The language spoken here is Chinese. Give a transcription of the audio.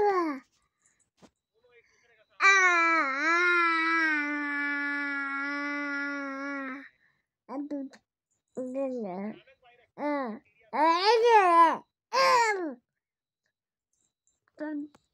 啊啊啊！啊啊啊啊啊啊啊啊